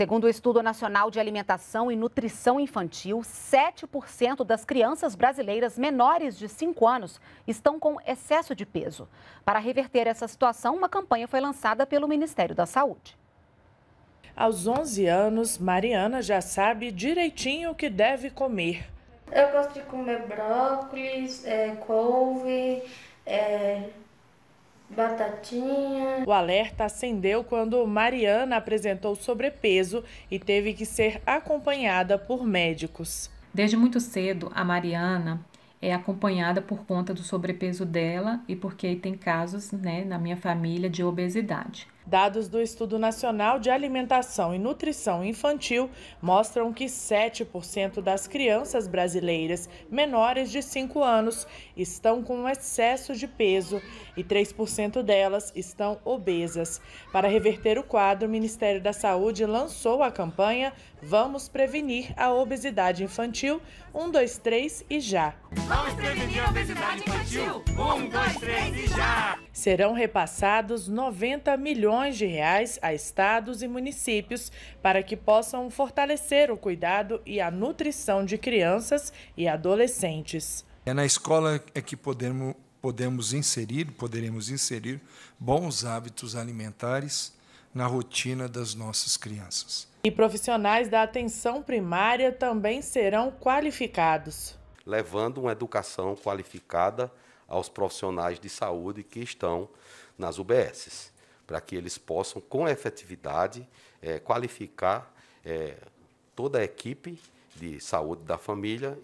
Segundo o Estudo Nacional de Alimentação e Nutrição Infantil, 7% das crianças brasileiras menores de 5 anos estão com excesso de peso. Para reverter essa situação, uma campanha foi lançada pelo Ministério da Saúde. Aos 11 anos, Mariana já sabe direitinho o que deve comer. Eu gosto de comer brócolis, é, couve, é, batatinha. O alerta acendeu quando Mariana apresentou sobrepeso e teve que ser acompanhada por médicos. Desde muito cedo, a Mariana é acompanhada por conta do sobrepeso dela e porque tem casos né, na minha família de obesidade. Dados do Estudo Nacional de Alimentação e Nutrição Infantil mostram que 7% das crianças brasileiras menores de 5 anos estão com excesso de peso e 3% delas estão obesas. Para reverter o quadro, o Ministério da Saúde lançou a campanha Vamos Prevenir a Obesidade Infantil 1, 2, 3 e já. Vamos prevenir a obesidade infantil 1, 2, 3 e já serão repassados 90 milhões de reais a estados e municípios para que possam fortalecer o cuidado e a nutrição de crianças e adolescentes. É na escola é que podemos, podemos inserir, poderemos inserir bons hábitos alimentares na rotina das nossas crianças. E profissionais da atenção primária também serão qualificados. Levando uma educação qualificada aos profissionais de saúde que estão nas UBSs, para que eles possam, com efetividade, é, qualificar é, toda a equipe de saúde da família